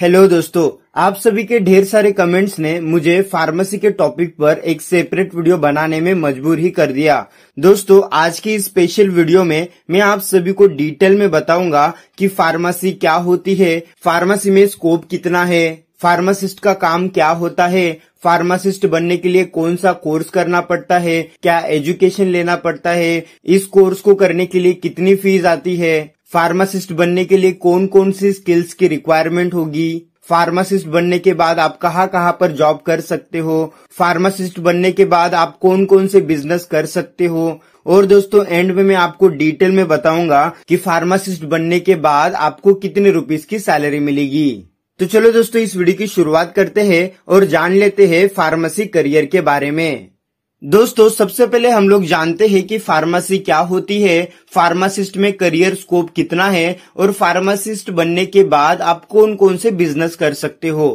hello दोस्तों आप सभी के ढेर सारे कमेंट्स ने मुझे फार्मेसी के टॉपिक पर एक सेपरेट वीडियो बनाने में मजबूर ही कर दिया दोस्तों आज की स्पेशल वीडियो में मैं आप सभी को डिटेल में बताऊंगा कि फार्मेसी क्या होती है फार्मेसी में स्कोप कितना है फार्मासिस्ट का काम क्या होता है फार्मासिस्ट बनने के लिए कौन सा कोर्स करना पड़ता है क्या एजुकेशन लेना पड़ता है इस कोर्स को करने के लिए कितनी फीस आती है फार्मासिस्ट बनने के लिए कौन कौन सी स्किल्स की रिक्वायरमेंट होगी फार्मासिस्ट बनने के बाद आप कहाँ कहाँ पर जॉब कर सकते हो फार्मासिस्ट बनने के बाद आप कौन कौन से बिजनेस कर सकते हो और दोस्तों एंड में मैं आपको डिटेल में बताऊंगा कि फार्मासिस्ट बनने के बाद आपको कितने रुपीस की सैलरी मिलेगी तो चलो दोस्तों इस वीडियो की शुरुआत करते हैं और जान लेते हैं फार्मेसी करियर के बारे में दोस्तों सबसे पहले हम लोग जानते हैं कि फार्मेसी क्या होती है फार्मासिस्ट में करियर स्कोप कितना है और फार्मासिस्ट बनने के बाद आप कौन कौन से बिजनेस कर सकते हो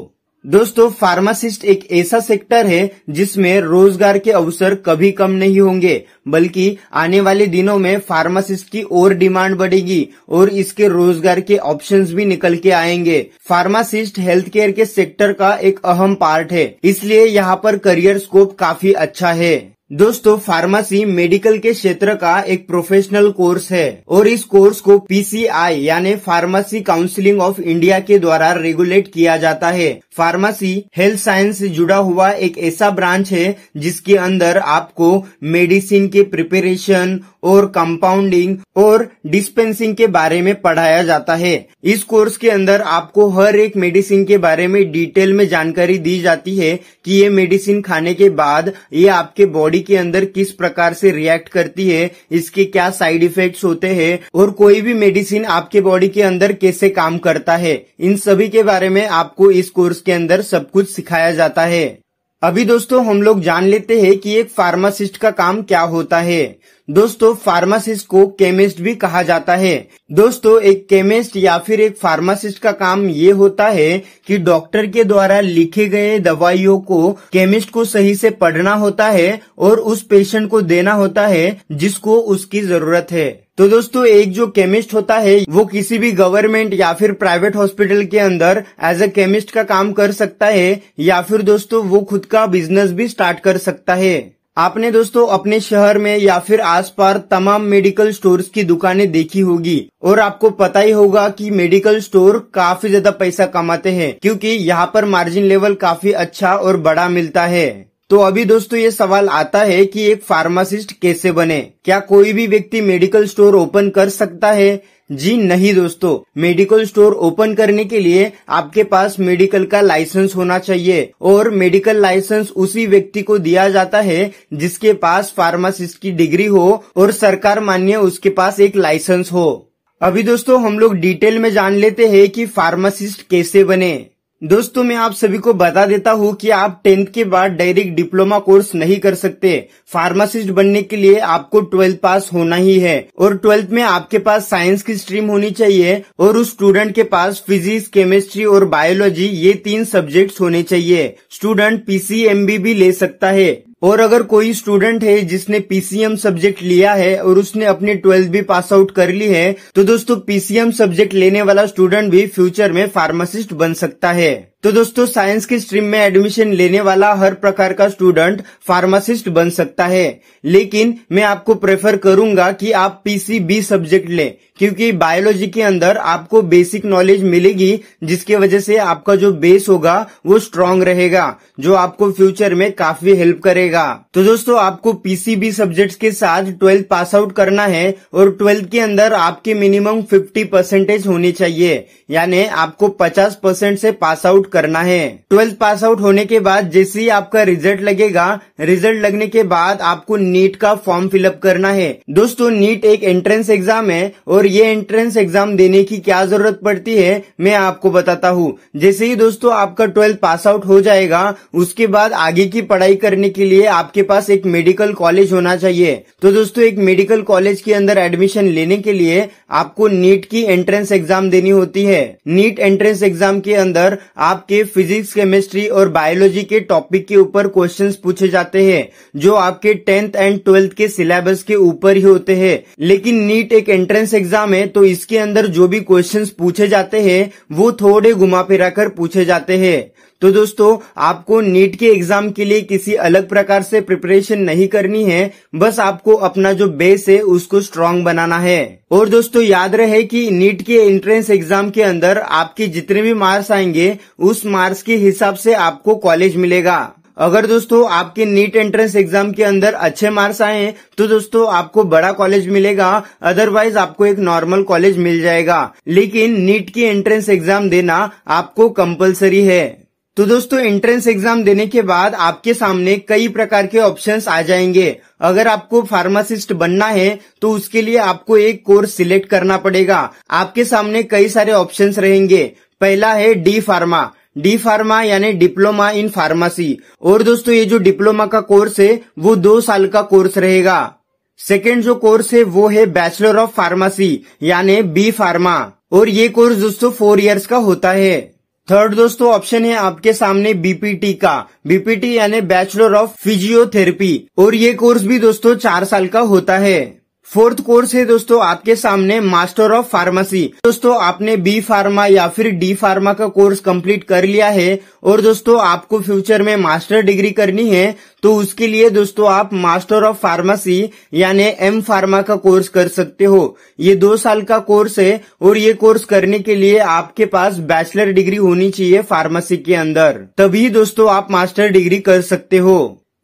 दोस्तों फार्मासिस्ट एक ऐसा सेक्टर है जिसमें रोजगार के अवसर कभी कम नहीं होंगे बल्कि आने वाले दिनों में फार्मासिस्ट की और डिमांड बढ़ेगी और इसके रोजगार के ऑप्शंस भी निकल के आएंगे फार्मासिस्ट हेल्थ केयर के सेक्टर का एक अहम पार्ट है इसलिए यहाँ पर करियर स्कोप काफी अच्छा है दोस्तों फार्मेसी मेडिकल के क्षेत्र का एक प्रोफेशनल कोर्स है और इस कोर्स को पीसीआई यानी फार्मेसी काउंसिलिंग ऑफ इंडिया के द्वारा रेगुलेट किया जाता है फार्मेसी हेल्थ साइंस से जुड़ा हुआ एक ऐसा ब्रांच है जिसके अंदर आपको मेडिसिन के प्रिपरेशन और कंपाउंडिंग और डिस्पेंसिंग के बारे में पढ़ाया जाता है इस कोर्स के अंदर आपको हर एक मेडिसिन के बारे में डिटेल में जानकारी दी जाती है की ये मेडिसिन खाने के बाद ये आपके बॉडी बॉडी के अंदर किस प्रकार से रिएक्ट करती है इसके क्या साइड इफेक्ट्स होते हैं और कोई भी मेडिसिन आपके बॉडी के अंदर कैसे काम करता है इन सभी के बारे में आपको इस कोर्स के अंदर सब कुछ सिखाया जाता है अभी दोस्तों हम लोग जान लेते हैं कि एक फार्मासिस्ट का काम क्या होता है दोस्तों फार्मासिस्ट को केमिस्ट भी कहा जाता है दोस्तों एक केमिस्ट या फिर एक फार्मासिस्ट का काम ये होता है कि डॉक्टर के द्वारा लिखे गए दवाइयों को केमिस्ट को सही से पढ़ना होता है और उस पेशेंट को देना होता है जिसको उसकी जरूरत है तो दोस्तों एक जो केमिस्ट होता है वो किसी भी गवर्नमेंट या फिर प्राइवेट हॉस्पिटल के अंदर एज अ केमिस्ट का काम कर सकता है या फिर दोस्तों वो खुद का बिजनेस भी स्टार्ट कर सकता है आपने दोस्तों अपने शहर में या फिर आस पार तमाम मेडिकल स्टोर्स की दुकानें देखी होगी और आपको पता ही होगा कि मेडिकल स्टोर काफी ज्यादा पैसा कमाते हैं क्योंकि यहाँ पर मार्जिन लेवल काफी अच्छा और बड़ा मिलता है तो अभी दोस्तों ये सवाल आता है कि एक फार्मासिस्ट कैसे बने क्या कोई भी व्यक्ति मेडिकल स्टोर ओपन कर सकता है जी नहीं दोस्तों मेडिकल स्टोर ओपन करने के लिए आपके पास मेडिकल का लाइसेंस होना चाहिए और मेडिकल लाइसेंस उसी व्यक्ति को दिया जाता है जिसके पास फार्मासिस्ट की डिग्री हो और सरकार मान्य उसके पास एक लाइसेंस हो अभी दोस्तों हम लोग डिटेल में जान लेते हैं कि फार्मासिस्ट कैसे बने दोस्तों मैं आप सभी को बता देता हूँ कि आप टेंथ के बाद डायरेक्ट डिप्लोमा कोर्स नहीं कर सकते फार्मासिस्ट बनने के लिए आपको ट्वेल्थ पास होना ही है और ट्वेल्थ में आपके पास साइंस की स्ट्रीम होनी चाहिए और उस स्टूडेंट के पास फिजिक्स केमिस्ट्री और बायोलॉजी ये तीन सब्जेक्ट्स होने चाहिए स्टूडेंट पीसीएमबी भी ले सकता है और अगर कोई स्टूडेंट है जिसने पीसीएम सब्जेक्ट लिया है और उसने अपनी ट्वेल्थ भी पास आउट कर ली है तो दोस्तों पीसीएम सब्जेक्ट लेने वाला स्टूडेंट भी फ्यूचर में फार्मासिस्ट बन सकता है तो दोस्तों साइंस की स्ट्रीम में एडमिशन लेने वाला हर प्रकार का स्टूडेंट फार्मासिस्ट बन सकता है लेकिन मैं आपको प्रेफर करूंगा कि आप पीसीबी सब्जेक्ट लें क्योंकि बायोलॉजी के अंदर आपको बेसिक नॉलेज मिलेगी जिसके वजह से आपका जो बेस होगा वो स्ट्रांग रहेगा जो आपको फ्यूचर में काफी हेल्प करेगा तो दोस्तों आपको पीसीबी सब्जेक्ट के साथ ट्वेल्थ पास आउट करना है और ट्वेल्थ के अंदर आपके मिनिमम फिफ्टी परसेंटेज चाहिए यानी आपको पचास परसेंट से पास आउट आउट करना है ट्वेल्थ पास आउट होने के बाद जैसे ही आपका रिजल्ट लगेगा रिजल्ट लगने के बाद आपको नीट का फॉर्म फिलअप करना है दोस्तों नीट एक एंट्रेंस एग्जाम है और ये एंट्रेंस एग्जाम देने की क्या जरूरत पड़ती है मैं आपको बताता हूँ जैसे ही दोस्तों आपका ट्वेल्थ पास आउट हो जाएगा उसके बाद आगे की पढ़ाई करने के लिए आपके पास एक मेडिकल कॉलेज होना चाहिए तो दोस्तों एक मेडिकल कॉलेज के अंदर एडमिशन लेने के लिए आपको नीट की एंट्रेंस एग्जाम देनी होती है नीट एंट्रेंस एग्जाम के अंदर आप आपके फिजिक्स केमिस्ट्री और बायोलॉजी के टॉपिक के ऊपर क्वेश्चंस पूछे जाते हैं जो आपके टेंथ एंड ट्वेल्थ के सिलेबस के ऊपर ही होते हैं लेकिन नीट एक एंट्रेंस एग्जाम है तो इसके अंदर जो भी क्वेश्चन पूछे जाते हैं वो थोड़े घुमा फिरा कर पूछे जाते हैं तो दोस्तों आपको नीट के एग्जाम के लिए किसी अलग प्रकार से प्रिपरेशन नहीं करनी है बस आपको अपना जो बेस है उसको स्ट्रांग बनाना है और दोस्तों याद रहे कि नीट के एंट्रेंस एग्जाम के अंदर आपके जितने भी मार्क्स आएंगे उस मार्क्स के हिसाब से आपको कॉलेज मिलेगा अगर दोस्तों आपके नीट एंट्रेंस एग्जाम के अंदर अच्छे मार्क्स आए तो दोस्तों आपको बड़ा कॉलेज मिलेगा अदरवाइज आपको एक नॉर्मल कॉलेज मिल जाएगा लेकिन नीट की एंट्रेंस एग्जाम देना आपको कंपलसरी है तो दोस्तों एंट्रेंस एग्जाम देने के बाद आपके सामने कई प्रकार के ऑप्शंस आ जाएंगे अगर आपको फार्मासिस्ट बनना है तो उसके लिए आपको एक कोर्स सिलेक्ट करना पड़ेगा आपके सामने कई सारे ऑप्शंस रहेंगे पहला है डी फार्मा डी फार्मा यानी डिप्लोमा इन फार्मेसी और दोस्तों ये जो डिप्लोमा का कोर्स है वो दो साल का कोर्स रहेगा सेकेंड जो कोर्स है वो है बैचलर ऑफ फार्मेसी यानी बी फार्मा और ये कोर्स दोस्तों फोर इयर्स का होता है थर्ड दोस्तों ऑप्शन है आपके सामने बीपीटी का बीपीटी यानी बैचलर ऑफ फिजियोथेरेपी और ये कोर्स भी दोस्तों चार साल का होता है फोर्थ कोर्स है दोस्तों आपके सामने मास्टर ऑफ फार्मेसी दोस्तों आपने बी फार्मा या फिर डी फार्मा का कोर्स कंप्लीट कर लिया है और दोस्तों आपको फ्यूचर में मास्टर डिग्री करनी है तो उसके लिए दोस्तों आप मास्टर ऑफ फार्मेसी यानी एम फार्मा का कोर्स कर सकते हो ये दो साल का कोर्स है और ये कोर्स करने के लिए आपके पास बैचलर डिग्री होनी चाहिए फार्मेसी के अंदर तभी दोस्तों आप मास्टर डिग्री कर सकते हो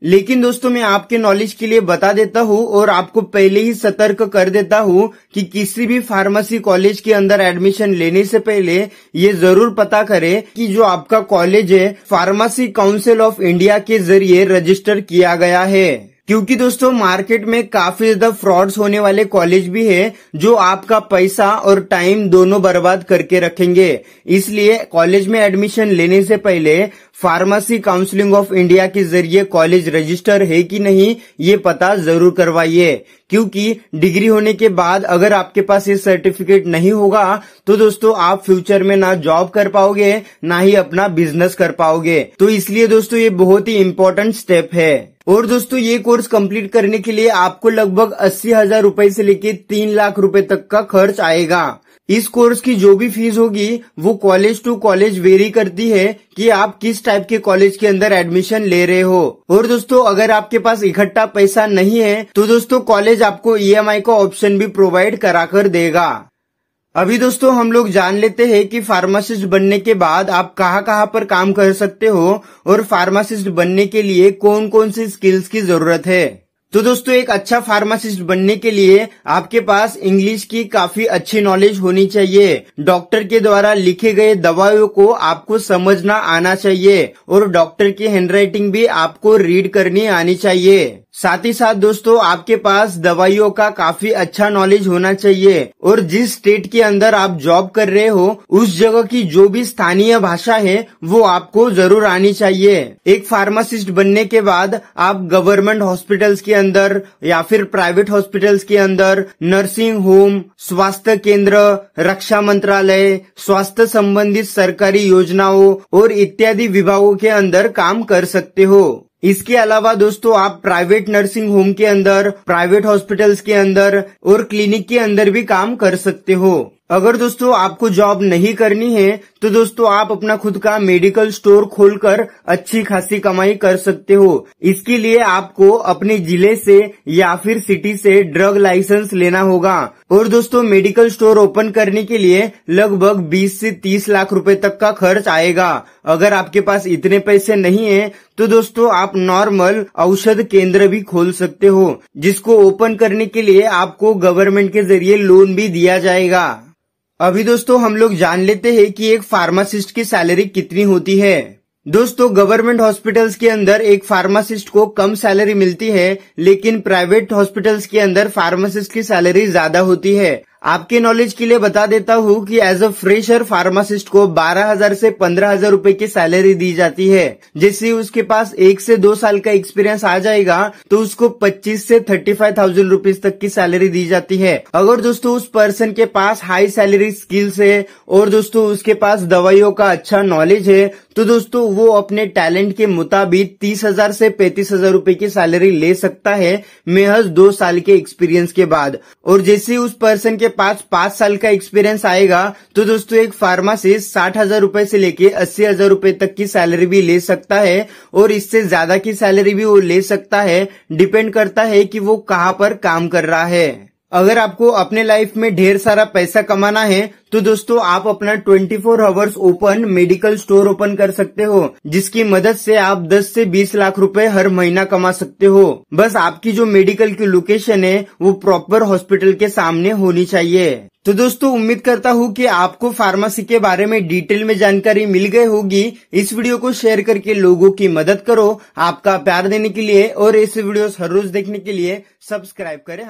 लेकिन दोस्तों मैं आपके नॉलेज के लिए बता देता हूँ और आपको पहले ही सतर्क कर देता हूँ कि किसी भी फार्मेसी कॉलेज के अंदर एडमिशन लेने से पहले ये जरूर पता करें कि जो आपका कॉलेज है फार्मेसी काउंसिल ऑफ इंडिया के जरिए रजिस्टर किया गया है क्योंकि दोस्तों मार्केट में काफी ज्यादा फ्रॉड्स होने वाले कॉलेज भी है जो आपका पैसा और टाइम दोनों बर्बाद करके रखेंगे इसलिए कॉलेज में एडमिशन लेने से पहले फार्मेसी काउंसलिंग ऑफ इंडिया के जरिए कॉलेज रजिस्टर है कि नहीं ये पता जरूर करवाइए क्योंकि डिग्री होने के बाद अगर आपके पास ये सर्टिफिकेट नहीं होगा तो दोस्तों आप फ्यूचर में ना जॉब कर पाओगे ना ही अपना बिजनेस कर पाओगे तो इसलिए दोस्तों ये बहुत ही इम्पोर्टेंट स्टेप है और दोस्तों ये कोर्स कंप्लीट करने के लिए आपको लगभग अस्सी हजार रूपए से लेके तीन लाख रुपए तक का खर्च आएगा इस कोर्स की जो भी फीस होगी वो कॉलेज टू कॉलेज वेरी करती है कि आप किस टाइप के कॉलेज के अंदर एडमिशन ले रहे हो और दोस्तों अगर आपके पास इकट्ठा पैसा नहीं है तो दोस्तों कॉलेज आपको ईएमआई e का ऑप्शन भी प्रोवाइड करा कर देगा अभी दोस्तों हम लोग जान लेते हैं कि फार्मासिस्ट बनने के बाद आप कहाँ कहाँ पर काम कर सकते हो और फार्मासिस्ट बनने के लिए कौन कौन सी स्किल्स की जरूरत है तो दोस्तों एक अच्छा फार्मासिस्ट बनने के लिए आपके पास इंग्लिश की काफी अच्छी नॉलेज होनी चाहिए डॉक्टर के द्वारा लिखे गए दवाओं को आपको समझना आना चाहिए और डॉक्टर की हैंडराइटिंग भी आपको रीड करनी आनी चाहिए साथ ही साथ दोस्तों आपके पास दवाइयों का काफी अच्छा नॉलेज होना चाहिए और जिस स्टेट के अंदर आप जॉब कर रहे हो उस जगह की जो भी स्थानीय भाषा है वो आपको जरूर आनी चाहिए एक फार्मासिस्ट बनने के बाद आप गवर्नमेंट हॉस्पिटल्स के अंदर या फिर प्राइवेट हॉस्पिटल्स के अंदर नर्सिंग होम स्वास्थ्य केंद्र रक्षा मंत्रालय स्वास्थ्य संबंधित सरकारी योजनाओं और इत्यादि विभागों के अंदर काम कर सकते हो इसके अलावा दोस्तों आप प्राइवेट नर्सिंग होम के अंदर प्राइवेट हॉस्पिटल्स के अंदर और क्लिनिक के अंदर भी काम कर सकते हो अगर दोस्तों आपको जॉब नहीं करनी है तो दोस्तों आप अपना खुद का मेडिकल स्टोर खोलकर अच्छी खासी कमाई कर सकते हो इसके लिए आपको अपने जिले से या फिर सिटी से ड्रग लाइसेंस लेना होगा और दोस्तों मेडिकल स्टोर ओपन करने के लिए लगभग 20 से 30 लाख रुपए तक का खर्च आएगा अगर आपके पास इतने पैसे नहीं है तो दोस्तों आप नॉर्मल औषध केंद्र भी खोल सकते हो जिसको ओपन करने के लिए आपको गवर्नमेंट के जरिए लोन भी दिया जाएगा अभी दोस्तों हम लोग जान लेते हैं कि एक फार्मासिस्ट की सैलरी कितनी होती है दोस्तों गवर्नमेंट हॉस्पिटल्स के अंदर एक फार्मासिस्ट को कम सैलरी मिलती है लेकिन प्राइवेट हॉस्पिटल्स के अंदर फार्मासिस्ट की सैलरी ज्यादा होती है आपके नॉलेज के लिए बता देता हूँ कि एज अ फ्रेशर फार्मासिस्ट को 12000 से 15000 रुपए की सैलरी दी जाती है जैसे उसके पास एक से दो साल का एक्सपीरियंस आ जाएगा तो उसको 25 से 35000 रुपीस तक की सैलरी दी जाती है अगर दोस्तों उस पर्सन के पास हाई सैलरी स्किल्स है और दोस्तों उसके पास दवाइयों का अच्छा नॉलेज है तो दोस्तों वो अपने टैलेंट के मुताबिक तीस हजार से पैंतीस हजार रूपए की सैलरी ले सकता है महज दो साल के एक्सपीरियंस के बाद और जैसे उस पर्सन के पास पांच साल का एक्सपीरियंस आएगा तो दोस्तों एक फार्मासिस्ट साठ हजार रूपए से लेके अस्सी हजार रूपए तक की सैलरी भी ले सकता है और इससे ज्यादा की सैलरी भी वो ले सकता है डिपेंड करता है कि वो कहाँ पर काम कर रहा है अगर आपको अपने लाइफ में ढेर सारा पैसा कमाना है तो दोस्तों आप अपना 24 four hours open medical store open कर सकते हो जिसकी मदद से आप 10 से 20 लाख रुपए हर महीना कमा सकते हो बस आपकी जो मेडिकल की लोकेशन है वो प्रॉपर हॉस्पिटल के सामने होनी चाहिए तो दोस्तों उम्मीद करता हूँ कि आपको फार्मेसी के बारे में डिटेल में जानकारी मिल गई होगी इस वीडियो को शेयर करके लोगों की मदद करो आपका प्यार देने के लिए और ऐसे वीडियोस हर रोज देखने के लिए सब्सक्राइब करें